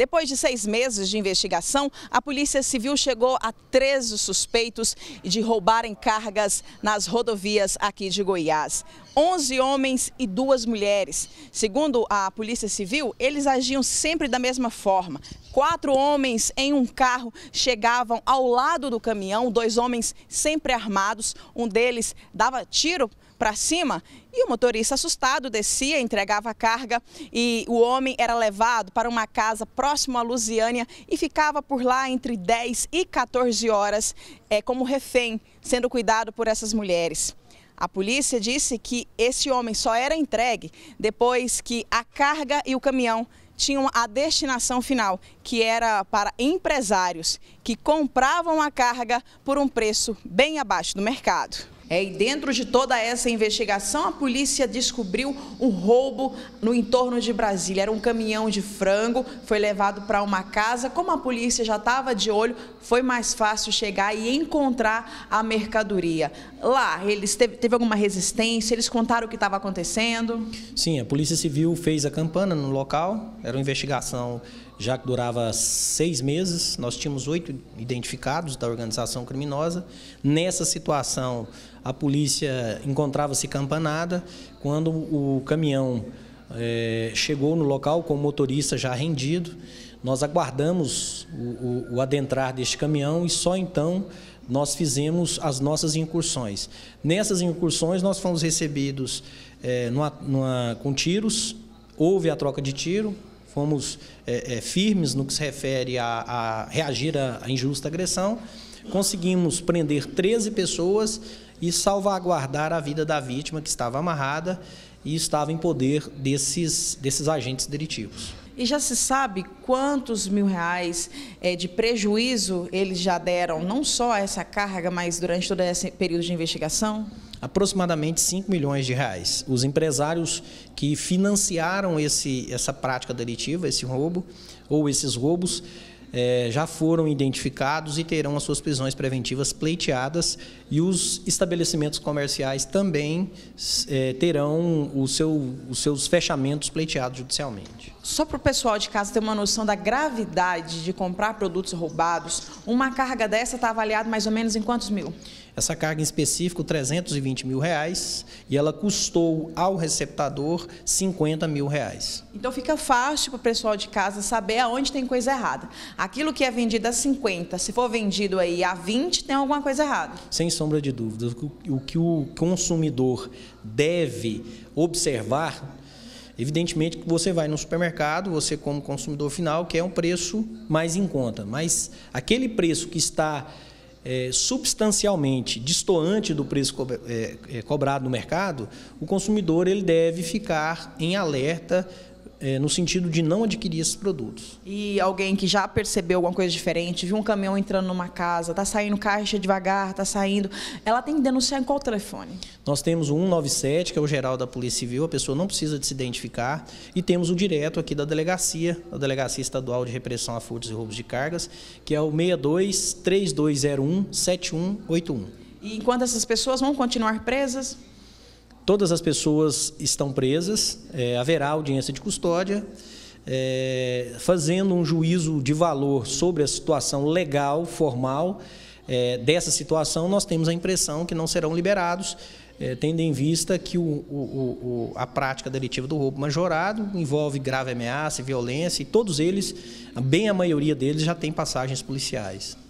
Depois de seis meses de investigação, a Polícia Civil chegou a 13 suspeitos de roubarem cargas nas rodovias aqui de Goiás. 11 homens e duas mulheres. Segundo a Polícia Civil, eles agiam sempre da mesma forma. Quatro homens em um carro chegavam ao lado do caminhão, dois homens sempre armados, um deles dava tiro para cima e o motorista assustado descia, entregava a carga e o homem era levado para uma casa próxima próximo à Lusiânia e ficava por lá entre 10 e 14 horas é, como refém, sendo cuidado por essas mulheres. A polícia disse que esse homem só era entregue depois que a carga e o caminhão tinham a destinação final, que era para empresários que compravam a carga por um preço bem abaixo do mercado. É, e dentro de toda essa investigação, a polícia descobriu um roubo no entorno de Brasília. Era um caminhão de frango, foi levado para uma casa. Como a polícia já estava de olho, foi mais fácil chegar e encontrar a mercadoria. Lá, eles teve, teve alguma resistência? Eles contaram o que estava acontecendo? Sim, a Polícia Civil fez a campana no local. Era uma investigação já que durava seis meses, nós tínhamos oito identificados da organização criminosa. Nessa situação, a polícia encontrava-se campanada quando o caminhão é, chegou no local com o motorista já rendido. Nós aguardamos o, o, o adentrar deste caminhão e só então nós fizemos as nossas incursões. Nessas incursões, nós fomos recebidos é, numa, numa, com tiros, houve a troca de tiro, fomos é, é, firmes no que se refere a, a reagir à injusta agressão. Conseguimos prender 13 pessoas e salvaguardar a vida da vítima que estava amarrada e estava em poder desses, desses agentes delitivos. E já se sabe quantos mil reais é, de prejuízo eles já deram, não só a essa carga, mas durante todo esse período de investigação? aproximadamente 5 milhões de reais. Os empresários que financiaram esse, essa prática delitiva, esse roubo, ou esses roubos, é, já foram identificados e terão as suas prisões preventivas pleiteadas e os estabelecimentos comerciais também é, terão seu, os seus fechamentos pleiteados judicialmente. Só para o pessoal de casa ter uma noção da gravidade de comprar produtos roubados, uma carga dessa está avaliada mais ou menos em quantos mil? Essa carga em específico, 320 mil reais, e ela custou ao receptador 50 mil reais. Então fica fácil para o pessoal de casa saber aonde tem coisa errada. Aquilo que é vendido a 50, se for vendido aí a 20, tem alguma coisa errada. Sem sombra de dúvida. O que o consumidor deve observar Evidentemente que você vai no supermercado, você como consumidor final quer é um preço mais em conta, mas aquele preço que está é, substancialmente distante do preço co é, é, cobrado no mercado, o consumidor ele deve ficar em alerta é, no sentido de não adquirir esses produtos. E alguém que já percebeu alguma coisa diferente, viu um caminhão entrando numa casa, está saindo caixa devagar, está saindo, ela tem que denunciar em qual telefone? Nós temos o 197, que é o geral da Polícia Civil, a pessoa não precisa de se identificar, e temos o direto aqui da delegacia, a Delegacia Estadual de Repressão a Furtos e Roubos de Cargas, que é o 62 3201 7181. E enquanto essas pessoas vão continuar presas? Todas as pessoas estão presas, é, haverá audiência de custódia, é, fazendo um juízo de valor sobre a situação legal, formal é, dessa situação, nós temos a impressão que não serão liberados, é, tendo em vista que o, o, o, a prática delitiva do roubo majorado envolve grave ameaça e violência, e todos eles, bem a maioria deles, já tem passagens policiais.